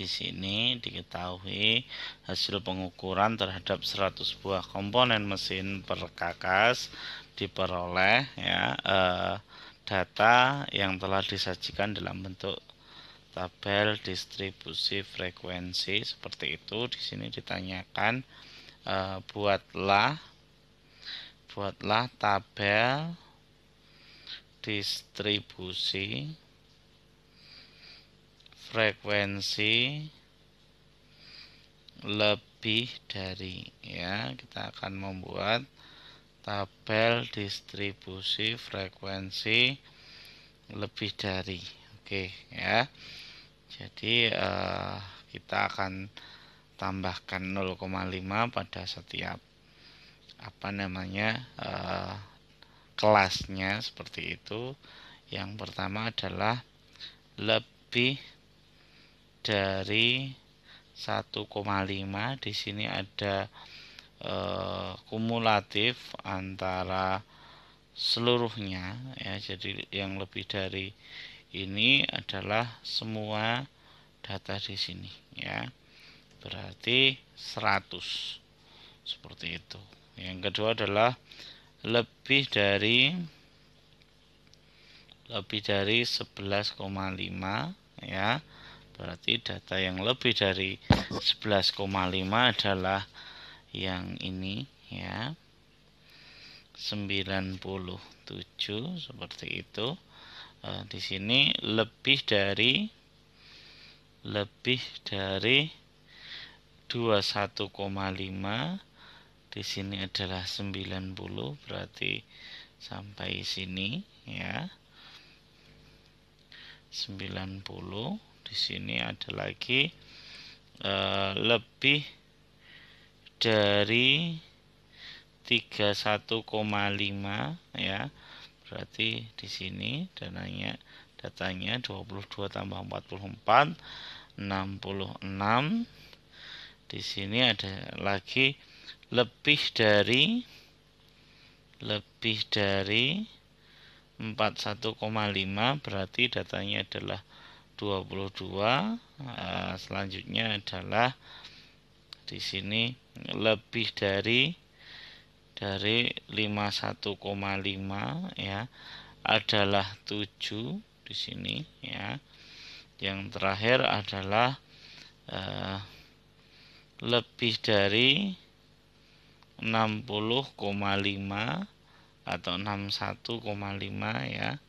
di sini diketahui hasil pengukuran terhadap 100 buah komponen mesin perkakas diperoleh ya eh, data yang telah disajikan dalam bentuk tabel distribusi frekuensi seperti itu di sini ditanyakan eh, buatlah buatlah tabel distribusi frekuensi lebih dari ya kita akan membuat tabel distribusi frekuensi lebih dari oke ya jadi eh, kita akan tambahkan 0,5 pada setiap apa namanya eh, kelasnya seperti itu yang pertama adalah lebih dari 1,5 di sini ada e, kumulatif antara seluruhnya ya jadi yang lebih dari ini adalah semua data di sini ya berarti 100 seperti itu yang kedua adalah lebih dari lebih dari 11,5 ya Berarti data yang lebih dari 11,5 adalah yang ini ya. 97 seperti itu. E, di sini lebih dari lebih dari 21,5 di sini adalah 90 berarti sampai sini ya 90 di sini ada lagi uh, lebih dari 31,5 ya. Berarti di sini dananya datanya 22 tambah 44 66 di sini ada lagi lebih dari lebih dari 41,5 berarti datanya adalah 22 eh, selanjutnya adalah di sini lebih dari dari 51,5 ya adalah 7 di sini ya. Yang terakhir adalah eh, lebih dari 60,5 atau 61,5 ya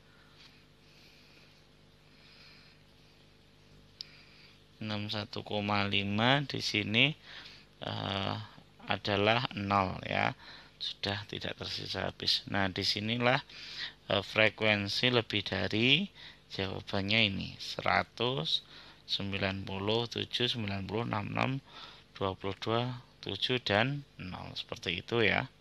61,5 di sini uh, adalah 0 ya. Sudah tidak tersisa habis. Nah, disinilah uh, eh, frekuensi lebih dari jawabannya ini 100 90 7 90 66 22 7 dan 0 seperti itu ya.